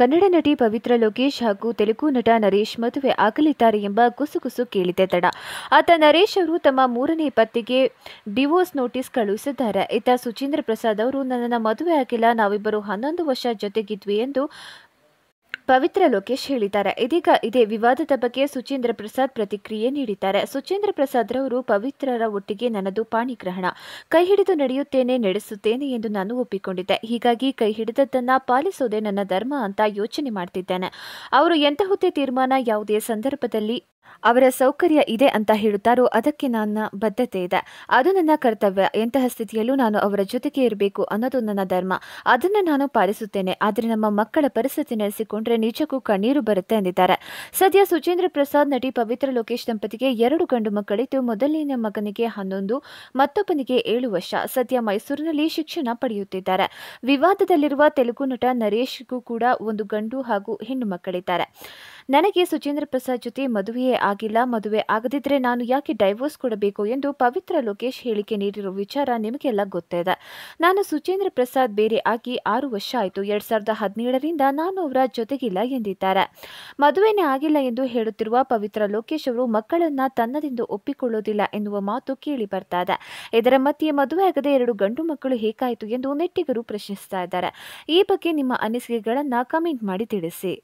ಕನ್ನಡ ನಟಿ ಪವಿತ್ರ ಲೋಕೇಶ್ ಹಾಗೂ ತೆಲುಗು ನಟ ನರೇಶ್ ಮದುವೆ ಆಗಲಿದ್ದಾರೆ ಎಂಬ ಗುಸುಗುಸು ಕೇಳಿದೆ ತಡ ಆತ ನರೇಶ್ ಅವರು ತಮ್ಮ ಮೂರನೇ ಪತ್ತಿಗೆ ಡಿವೋರ್ಸ್ ನೋಟಿಸ್ ಕಳುಹಿಸಿದ್ದಾರೆ ಇತ್ತ ಸುಚೀಂದ್ರ ಪ್ರಸಾದ್ ಅವರು ನನ್ನನ್ನು ಮದುವೆ ಆಗಿಲ್ಲ ನಾವಿಬ್ಬರು ಹನ್ನೊಂದು ವರ್ಷ ಜೊತೆಗಿದ್ವಿ ಎಂದು ಪವಿತ್ರ ಲೋಕೇಶ್ ಹೇಳಿದ್ದಾರೆ ಇದೀಗ ಇದೇ ವಿವಾದದ ಬಗ್ಗೆ ಸುಚೇಂದ್ರ ಪ್ರಸಾದ್ ಪ್ರತಿಕ್ರಿಯೆ ನೀಡಿದ್ದಾರೆ ಸುಚೇಂದ್ರ ಪ್ರಸಾದ್ ರವರು ಪವಿತ್ರರ ಒಟ್ಟಿಗೆ ನನ್ನದು ಪಾಣಿಗ್ರಹಣ ಕೈ ಹಿಡಿದು ನಡೆಯುತ್ತೇನೆ ನಡೆಸುತ್ತೇನೆ ಎಂದು ನಾನು ಒಪ್ಪಿಕೊಂಡಿದ್ದೆ ಹೀಗಾಗಿ ಕೈ ಹಿಡಿದದ್ದನ್ನ ಪಾಲಿಸೋದೇ ನನ್ನ ಧರ್ಮ ಅಂತ ಯೋಚನೆ ಮಾಡ್ತಿದ್ದೇನೆ ಅವರು ಎಂತಹುದೇ ತೀರ್ಮಾನ ಯಾವುದೇ ಸಂದರ್ಭದಲ್ಲಿ ಅವರ ಸೌಕರ್ಯ ಇದೆ ಅಂತ ಹೇಳುತ್ತಾರೋ ಅದಕ್ಕೆ ನನ್ನ ಬದ್ಧತೆ ಇದೆ ಅದು ನನ್ನ ಕರ್ತವ್ಯ ಎಂತಹ ಸ್ಥಿತಿಯಲ್ಲೂ ನಾನು ಅವರ ಜೊತೆಗೆ ಇರಬೇಕು ಅನ್ನೋದು ನನ್ನ ಧರ್ಮ ಅದನ್ನು ನಾನು ಪಾಲಿಸುತ್ತೇನೆ ಆದರೆ ನಮ್ಮ ಮಕ್ಕಳ ಪರಿಸ್ಥಿತಿ ನೆಲೆಸಿಕೊಂಡ್ರೆ ನಿಜಕ್ಕೂ ಕಣ್ಣೀರು ಬರುತ್ತೆ ಎಂದಿದ್ದಾರೆ ಸದ್ಯ ಸುಚೇಂದ್ರ ಪ್ರಸಾದ್ ನಟಿ ಪವಿತ್ರ ಲೋಕೇಶ್ ದಂಪತಿಗೆ ಎರಡು ಗಂಡು ಮಕ್ಕಳಿದ್ದು ಮೊದಲಿನ ಮಗನಿಗೆ ಹನ್ನೊಂದು ಮತ್ತೊಬ್ಬನಿಗೆ ಏಳು ವರ್ಷ ಸದ್ಯ ಮೈಸೂರಿನಲ್ಲಿ ಶಿಕ್ಷಣ ಪಡೆಯುತ್ತಿದ್ದಾರೆ ವಿವಾದದಲ್ಲಿರುವ ತೆಲುಗು ನಟ ನರೇಶ್ಗೂ ಕೂಡ ಒಂದು ಗಂಡು ಹಾಗೂ ಹೆಣ್ಣು ಮಕ್ಕಳಿದ್ದಾರೆ ನನಗೆ ಸುಚೇಂದ್ರ ಪ್ರಸಾದ್ ಜೊತೆ ಮದುವೆಯೇ ಆಗಿಲ್ಲ ಮದುವೆ ಆಗದಿದ್ರೆ ನಾನು ಯಾಕೆ ಡೈವೋರ್ಸ್ ಕೊಡಬೇಕು ಎಂದು ಪವಿತ್ರ ಲೋಕೇಶ್ ಹೇಳಿಕೆ ನೀಡಿರುವ ವಿಚಾರ ನಿಮಗೆಲ್ಲ ಗೊತ್ತಿದೆ ನಾನು ಸುಚೇಂದ್ರ ಪ್ರಸಾದ್ ಬೇರೆ ಆಗಿ ಆರು ವರ್ಷ ಆಯಿತು ಎರಡ್ ಸಾವಿರದ ಹದಿನೇಳರಿಂದ ನಾನು ಅವರ ಜೊತೆಗಿಲ್ಲ ಎಂದಿದ್ದಾರೆ ಮದುವೆನೇ ಆಗಿಲ್ಲ ಎಂದು ಹೇಳುತ್ತಿರುವ ಪವಿತ್ರ ಲೋಕೇಶ್ ಅವರು ಮಕ್ಕಳನ್ನ ತನ್ನದಿಂದ ಒಪ್ಪಿಕೊಳ್ಳೋದಿಲ್ಲ ಎನ್ನುವ ಮಾತು ಕೇಳಿ ಬರ್ತಾ ಇದೆ ಇದರ ಮಧ್ಯೆ ಮದುವೆ ಆಗದೆ ಎರಡು ಗಂಡು ಮಕ್ಕಳು ಹೇಗಾಯಿತು ಎಂದು ನೆಟ್ಟಿಗರು ಪ್ರಶ್ನಿಸ್ತಾ ಇದ್ದಾರೆ ಈ ಬಗ್ಗೆ ನಿಮ್ಮ ಅನಿಸಿಕೆಗಳನ್ನು ಕಮೆಂಟ್ ಮಾಡಿ ತಿಳಿಸಿ